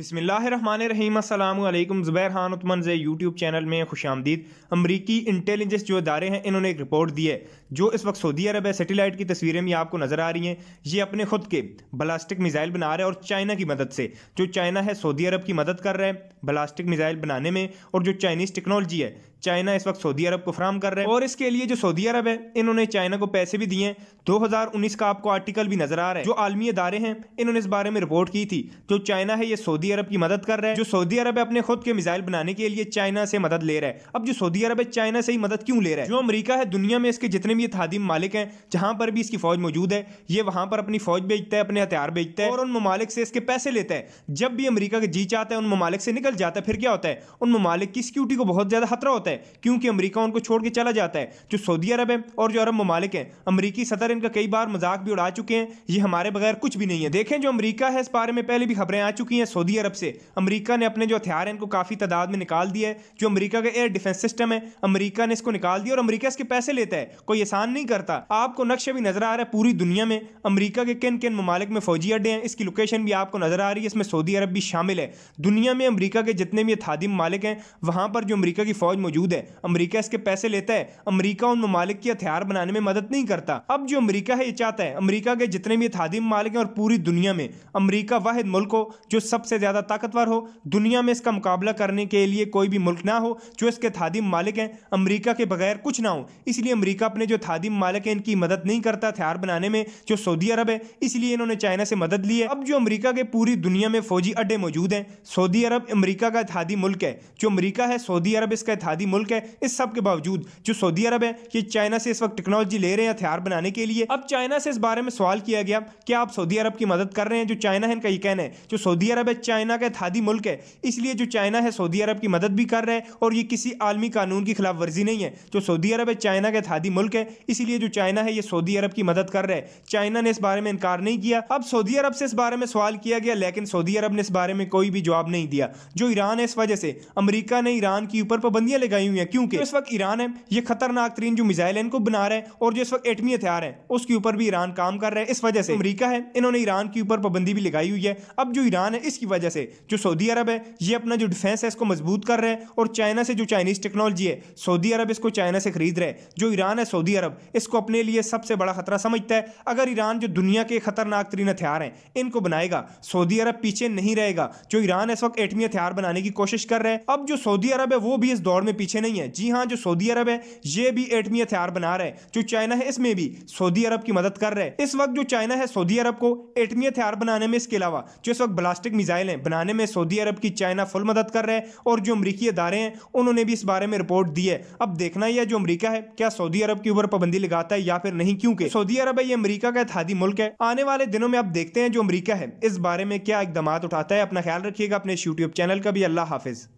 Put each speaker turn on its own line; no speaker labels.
बसमिल अल्लाम ज़ुबैर खान उत्मन ज़े YouTube channel में खुश आमदीद अमरीकी इंटेलिजेंस जो इदारे हैं इन्होंने एक रिपोर्ट दी है जो इस वक्त सऊदी अरब है सेटेलाइट की तस्वीरें भी आपको नज़र आ रही हैं ये अपने खुद के ब्लास्टिक मिज़ाइल बना रहे हैं और चाइना की मदद से जो चाइना है सऊदी अरब की मदद कर रहा है ब्लास्टिक मिज़ाइल बनाने में और जो चाइनीज़ टेक्नोलॉजी है चाइना इस वक्त सऊदी अरब को फ्राम कर रहा है और इसके लिए जो सऊदी अरब है इन्होंने चाइना को पैसे भी दिए हैं 2019 का आपको आर्टिकल भी नज़र आ रहा है जो आलमी इदारे हैं इन्होंने इस बारे में रिपोर्ट की थी जो चाइना है ये सऊदी सऊदी अरब की मदद कर रहा है जो सऊदी अरब है अपने खुद के मिसाइल बनाने के लिए चाइना से मदद ले रहा है अब जो सऊदी अरब है चाइना से ही मदद क्यों ले रहा है जो अमरीका है दुनिया में इसके जितने भी थादिम मालिक हैं जहां पर भी इसकी फौज मौजूद है ये वहां पर अपनी फौज बेचता है अपने हथियार बेचता है और उन ममालिक से इसके पैसे लेता है जब भी अमरीका का जी चाहता है उन ममालिक से निकल जाता है फिर क्या होता है उन ममालिक की सिक्योरिटी को बहुत ज्यादा खतरा होता है क्योंकि अमरीका उनको छोड़ के चला जाता है जो सऊदी अरब है और जो अरब ममालिक है अमरीकी सदर इनका कई बार मजाक भी उड़ा चुके हैं ये हमारे बगैर कुछ भी नहीं है देखें जो अमरीका है इस बारे में पहले भी खबरें आ चुकी हैं सऊदी सऊदी अरब से अमेरिका ने अपने जो हथियार हैं इनको काफ़ी तादाद में निकाल दिया है जो अमेरिका का एयर डिफेंस सिस्टम है अमेरिका ने इसको निकाल दिया और अमेरिका इसके पैसे लेता है कोई आसान नहीं करता आपको नक्शा भी नजर आ रहा है पूरी दुनिया में अमरीका के किन किन ममालिक में फौजी अड्डे हैं इसकी लोकेशन भी आपको नजर आ रही है इसमें सऊदी अरब भी शामिल है दुनिया में अमरीका के जितने भी अथादी ममालिक हैं वहाँ पर जो अमरीका की फौज मौजूद है अमरीका इसके पैसे लेता है अमरीका उन ममालिक की हथियार बनाने में मदद नहीं करता अब जो अमरीका है ये चाहता है अमरीका के जितने भी अथादी ममालिक हैं और पूरी दुनिया में अमरीका वाहिद मुल्क हो जो सबसे ज़्यादा ताकतवर हो दुनिया में इसका मुकाबला करने के लिए कोई भी मुल्क ना हो जो इसके थादिम मालिक हैं अमरीका के बगैर कुछ ना हो इसलिए अमरीका अपने जो थादिम मालिक हैं इनकी मदद नहीं करता हथियार बनाने में जो सऊदी अरब है इसलिए इन्होंने चाइना से मदद ली है अब जो अमरीका के पूरी दुनिया में फौजी अड्डे मौजूद हैं सऊदी अरब अमरीका का इतिहादी मुल्क है जो अमरीका है सऊदी अरब इसका इतिहादी मुल्क है इस सब के बावजूद जो सऊदी अरब है ये चाइना से इस वक्त टेक्नोलॉजी ले रहे हैं हथियार बनाने के लिए अब चाइना से इस बारे में सवाल किया गया कि आप सऊदी अरब की मदद कर रहे हैं जो चाइना है इनका ये कहना है जो सऊदी अरब है चाइना का थादी मुल्क है इसलिए जो चाइना है सऊदी अरब की मदद भी कर रहा है और ये किसी आलमी कानून की खिलाफ वर्जी नहीं है जो सऊदी अरब है चाइना का थादी मुल्क है इसलिए जो चाइना है ये सऊदी अरब की मदद कर रहा है चाइना ने इस बारे में इनकार नहीं किया अब सऊदी अरब से इस बारे में सवाल किया गया लेकिन सऊदी अरब ने इस बारे में कोई भी जवाब नहीं दिया जो ईरान है इस वजह से अमरीका ने ईरान के ऊपर पाबंदियां लगाई हुई है क्योंकि इस वक्त ईरान है ये खतरनाक तरीन जो मिजाइल इनको बना रहे हैं और जो इस वक्त एटमी हथियार है उसके ऊपर भी ईरान काम कर रहे हैं इस वजह से अमरीका है इन्होंने ईरान के ऊपर पाबंदी भी लगाई हुई है अब जो ईरान है इसकी वजह वजह से जो सऊदी अरब है ये अपना जो डिफेंस है इसको मजबूत कर रहे हैं और चाइना से जो चाइनीज़ टेक्नोलॉजी है सऊदी अरब इसको चाइना से खरीद रहे हैं जो ईरान है सऊदी अरब इसको अपने लिए सबसे बड़ा खतरा समझता है अगर ईरान जो दुनिया के खतरनाक तरीन हथियार हैं इनको बनाएगा सऊदी अरब पीछे नहीं रहेगा जो ईरान इस वक्त एटमी हथियार बनाने की कोशिश कर रहे हैं अब जो सऊदी अरब है वो भी इस दौड़ में पीछे नहीं है जी हाँ जो सऊदी अरब है ये भी एटमी हथियार बना रहे हैं जो चाइना है इसमें भी सऊदी अरब की मदद कर रहे हैं इस वक्त जो चाइना है सऊदी अरब को एटमी हथियार बनाने में इसके अलावा जो इस वक्त ब्लास्टिक मिजाइल योजनाएं बनाने में सऊदी अरब की चाइना फुल मदद कर रहे हैं और जो अमरीकी अदारे हैं उन्होंने भी इस बारे में रिपोर्ट दी है अब देखना यह जो अमरीका है क्या सऊदी अरब के ऊपर पाबंदी लगाता है या फिर नहीं क्योंकि सऊदी अरब है ये अमरीका का इतिहादी मुल्क है आने वाले दिनों में आप देखते हैं जो अमरीका है इस बारे में क्या इकदाम उठाता है अपना ख्याल रखिएगा अपने यूट्यूब चैनल का भी अल्लाह हाफिज़